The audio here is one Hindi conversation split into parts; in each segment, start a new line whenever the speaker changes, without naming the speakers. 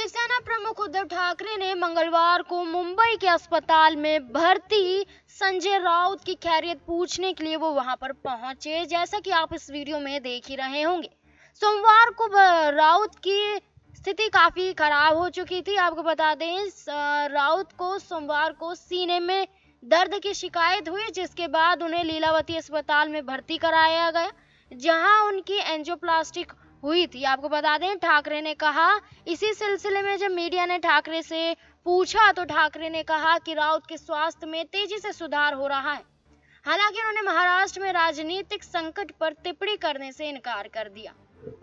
शिवसेना प्रमुख उद्धव ठाकरे ने मंगलवार को मुंबई के अस्पताल में भर्ती संजय राउत की खैरियत पूछने के लिए वो वहां पर पहुंचे जैसा कि आप इस वीडियो में देख ही रहे होंगे सोमवार को राउत की स्थिति काफ़ी खराब हो चुकी थी आपको बता दें राउत को सोमवार को सीने में दर्द की शिकायत हुई जिसके बाद उन्हें लीलावती अस्पताल में भर्ती कराया गया जहां उनकी एंजियोप्लास्टिक हुई थी आपको बता दें ठाकरे ने कहा इसी सिलसिले में जब मीडिया ने ठाकरे से पूछा तो ठाकरे ने कहा कि राउत के स्वास्थ्य में तेजी से सुधार हो रहा है हालांकि उन्होंने महाराष्ट्र में राजनीतिक संकट पर टिप्पणी करने से इनकार कर दिया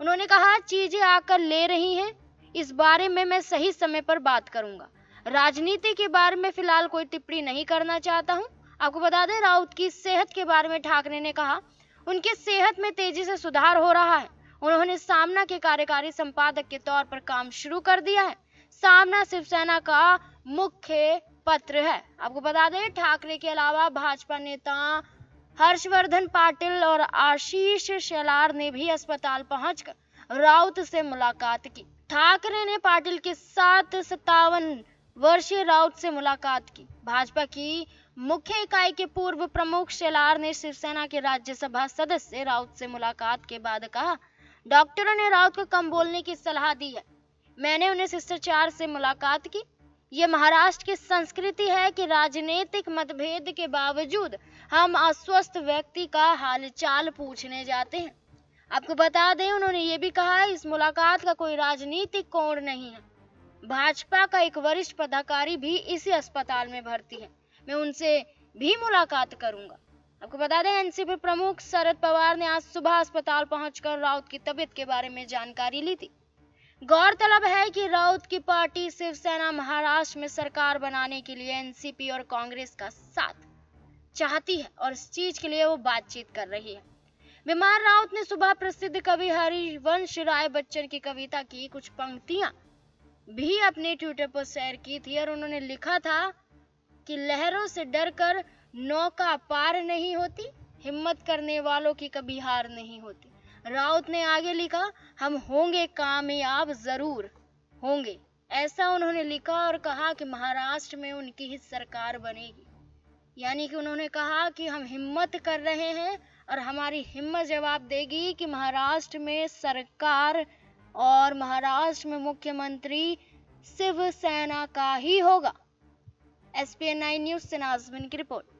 उन्होंने कहा चीजें आकर ले रही हैं इस बारे में मैं सही समय पर बात करूंगा राजनीति के बारे में फिलहाल कोई टिप्पणी नहीं करना चाहता हूं आपको बता दें राउत की सेहत के बारे में ठाकरे ने कहा उनके सेहत में तेजी से सुधार हो रहा है उन्होंने सामना के कार्यकारी संपादक के तौर पर काम शुरू कर दिया है सामना शिवसेना का मुख्य पत्र है आपको बता दें ठाकरे के अलावा भाजपा नेता हर्षवर्धन पाटिल और आशीष शेलार ने भी अस्पताल पहुंचकर राउत से मुलाकात की ठाकरे ने पाटिल के साथ सत्तावन वर्षीय राउत से मुलाकात की भाजपा की मुख्य इकाई के पूर्व प्रमुख शेलार ने शिवसेना के राज्यसभा सदस्य राउत से मुलाकात के बाद कहा डॉक्टरों ने राउत को कम बोलने की सलाह दी है मैंने उन्हें शिष्टाचार से मुलाकात की ये महाराष्ट्र की संस्कृति है कि राजनीतिक मतभेद के बावजूद हम अस्वस्थ व्यक्ति का हालचाल पूछने जाते हैं आपको बता दें उन्होंने ये भी कहा है इस मुलाकात का कोई राजनीतिक कोण नहीं है भाजपा का एक वरिष्ठ पदाधिकारी भी इसी अस्पताल में भर्ती है मैं उनसे भी मुलाकात करूंगा आपको बता दें एनसीपी प्रमुख शरद पवार ने आज सुबह अस्पताल पहुंचकर राउत की तबीयत के बारे में जानकारी ली थी गौरतलब है कि राउत की पार्टी शिवसेना महाराष्ट्र में सरकार बनाने के लिए एनसीपी और कांग्रेस का साथ चाहती है और इस चीज के लिए वो बातचीत कर रही है बीमार राउत ने सुबह प्रसिद्ध कवि हरिवंश राय बच्चन की कविता की कुछ पंक्तियां भी अपने ट्विटर पर शेयर की थी और उन्होंने लिखा था कि लहरों से डरकर नौका पार नहीं होती हिम्मत करने वालों की कभी हार नहीं होती राउत ने आगे लिखा हम होंगे कामयाब जरूर होंगे ऐसा उन्होंने लिखा और कहा कि महाराष्ट्र में उनकी ही सरकार बनेगी यानी कि उन्होंने कहा कि हम हिम्मत कर रहे हैं और हमारी हिम्मत जवाब देगी कि महाराष्ट्र में सरकार और महाराष्ट्र में मुख्यमंत्री शिवसेना का ही होगा S P N I news से नाजमिन की रिपोर्ट